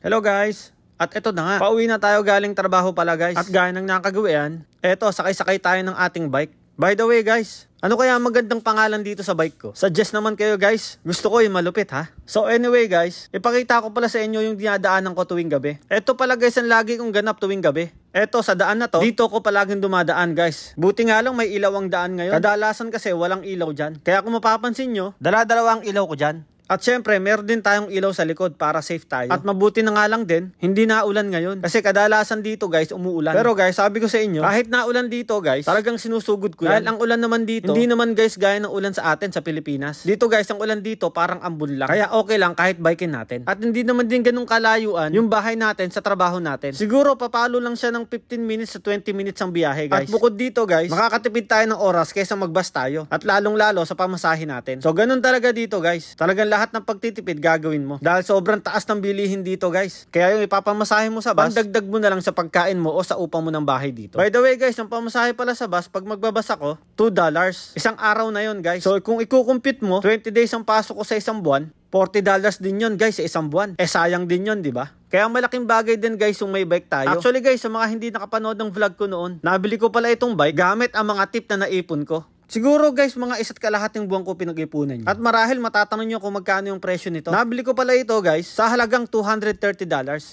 Hello guys! At eto na nga, pauwi na tayo galing trabaho pala guys. At gaya ng nakagawian, eto sakay-sakay tayo ng ating bike. By the way guys, ano kaya magandang pangalan dito sa bike ko? Suggest naman kayo guys, gusto ko yung malupit ha. So anyway guys, ipakita ko pala sa inyo yung dinadaanan ko tuwing gabi. Eto pala guys ang lagi kong ganap tuwing gabi. Eto sa daan na to, dito ko palaging dumadaan guys. Buti nga lang may ilaw ang daan ngayon. Kadalasan kasi walang ilaw dyan. Kaya kung mapapansin nyo, dala-dalawa ang ilaw ko dyan. At syempre, meron din tayong ilaw sa likod para safe tayo. At mabuti na nga lang din, hindi na ulan ngayon. Kasi kadalasan dito guys, umuulan. Pero guys, sabi ko sa inyo, kahit na ulan dito guys, talagang sinusugod ko yan. Dahil ang ulan naman dito, hindi naman guys gaya ng ulan sa atin sa Pilipinas. Dito guys, ang ulan dito parang ambun lang. Kaya okay lang kahit bikein natin. At hindi naman din ganun kalayuan yung bahay natin sa trabaho natin. Siguro papalo lang siya ng 15 minutes sa 20 minutes ang biyahe guys. At bukod dito guys, makakatipid tayo ng oras kaysa magbas tayo. At lalong lalo sa pamasahin natin. So ganun talaga dito guys. Talagang lahat lahat ng pagtitipid gagawin mo. Dahil sobrang taas ng bilihin dito guys. Kaya yung ipapamasahe mo sa bus, dagdag mo na lang sa pagkain mo o sa upa mo ng bahay dito. By the way guys, ang pamasahe pala sa bus, pag magbabas ako, 2 dollars. Isang araw na yon guys. So kung ikukumpit mo, 20 days ang pasok ko sa isang buwan, 40 dollars din yon guys sa isang buwan. Eh sayang din yon di ba? Kaya malaking bagay din guys yung may bike tayo. Actually guys, sa mga hindi nakapanood ng vlog ko noon, nabili ko pala itong bike gamit ang mga tip na naipon ko. Siguro guys, mga isa't kalahat yung buwang ko pinag-ipunan niya. At marahil matatanong nyo kung magkano yung presyo nito. Nabili ko pala ito guys, sa halagang $230.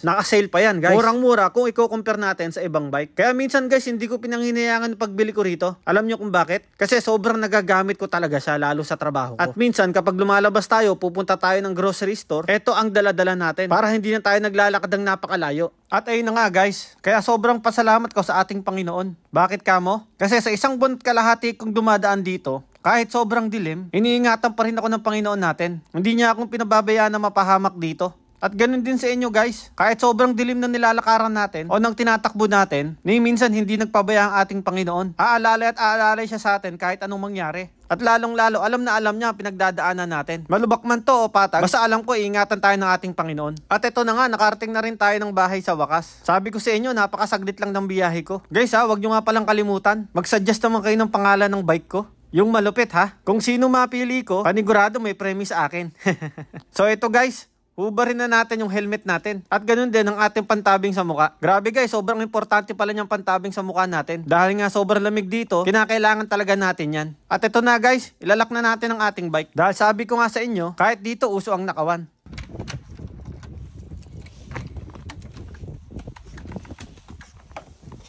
Naka-sale pa yan guys. Murang-mura kung i-compare natin sa ibang bike. Kaya minsan guys, hindi ko pinanghinayangan pagbili ko rito. Alam nyo kung bakit? Kasi sobrang nagagamit ko talaga siya lalo sa trabaho ko. At minsan kapag lumalabas tayo, pupunta tayo ng grocery store, ito ang daladala natin para hindi na tayo naglalakad ng napakalayo. At ayun na nga guys, kaya sobrang pasalamat ko sa ating Panginoon. Bakit kamo? Kasi sa isang buwan kalahati kong dumadaan dito, kahit sobrang dilim, iniingatan pa rin ako ng Panginoon natin. Hindi niya akong pinababayaan na mapahamak dito. At ganun din sa inyo guys, kahit sobrang dilim na nilalakaran natin o nang tinatakbo natin, ni minsan hindi nagpabaya ang ating Panginoon. Aalalay at aalalay siya sa atin kahit anong mangyari. At lalong-lalo, alam na alam niya ang pinagdadaanan natin. Malubak man to o patag, basta alam ko, iingatan tayo ng ating Panginoon. At ito na nga, nakarating na rin tayo ng bahay sa wakas. Sabi ko sa inyo, napakasaglit lang ng biyahe ko. Guys ha, wag nyo nga palang kalimutan. Mag-suggest naman kayo ng pangalan ng bike ko. Yung malupit ha. Kung sino mapili ko, panigurado may premise akin. so ito guys, Hubarin na natin yung helmet natin. At ganun din ang ating pantabing sa mukha. Grabe guys, sobrang importante pala niyang pantabing sa mukha natin. Dahil nga sobrang lamig dito, kinakailangan talaga natin yan. At ito na guys, ilalak na natin ang ating bike. Dahil sabi ko nga sa inyo, kahit dito uso ang nakawan.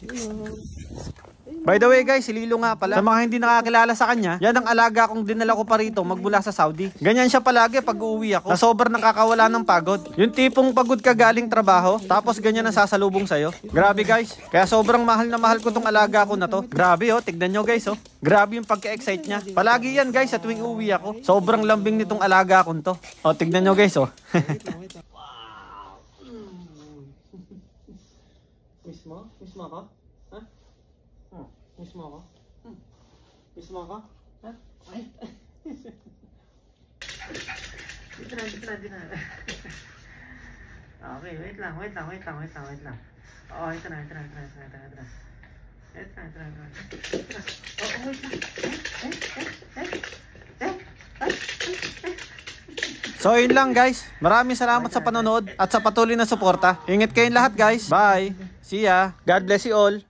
Cheers! By the way guys, si Lilo nga pala. Sa mga hindi nakakilala sa kanya, yan ang alaga kong dinala ko pa rito magmula sa Saudi. Ganyan siya palagi pag uuwi ako. Na sobrang nakakawala ng pagod. Yung tipong pagod ka galing trabaho, tapos ganyan ang sasalubong sa'yo. Grabe guys. Kaya sobrang mahal na mahal ko tong alaga ko na to. Grabe oh, tignan nyo guys oh. Grabe yung pagka-excite niya. Palagi yan guys sa tuwing uuwi ako. Sobrang lambing nitong alaga ko to. Oh, tignan nyo guys oh. Miss mo ako? Miss mo ako? Hmm. Miss mo ako? Ha? Ah, ay. dito na, dito na, dito na. okay, wait lang, wait lang, wait lang, wait lang, wait lang. Oo, oh, ito na, ito na, ito na, ito na, ito na, ito na. Ito na, So yun lang guys. Maraming salamat sa panonood at sa patuloy na suporta. Ingat kayong lahat guys. Bye. See ya. God bless you all.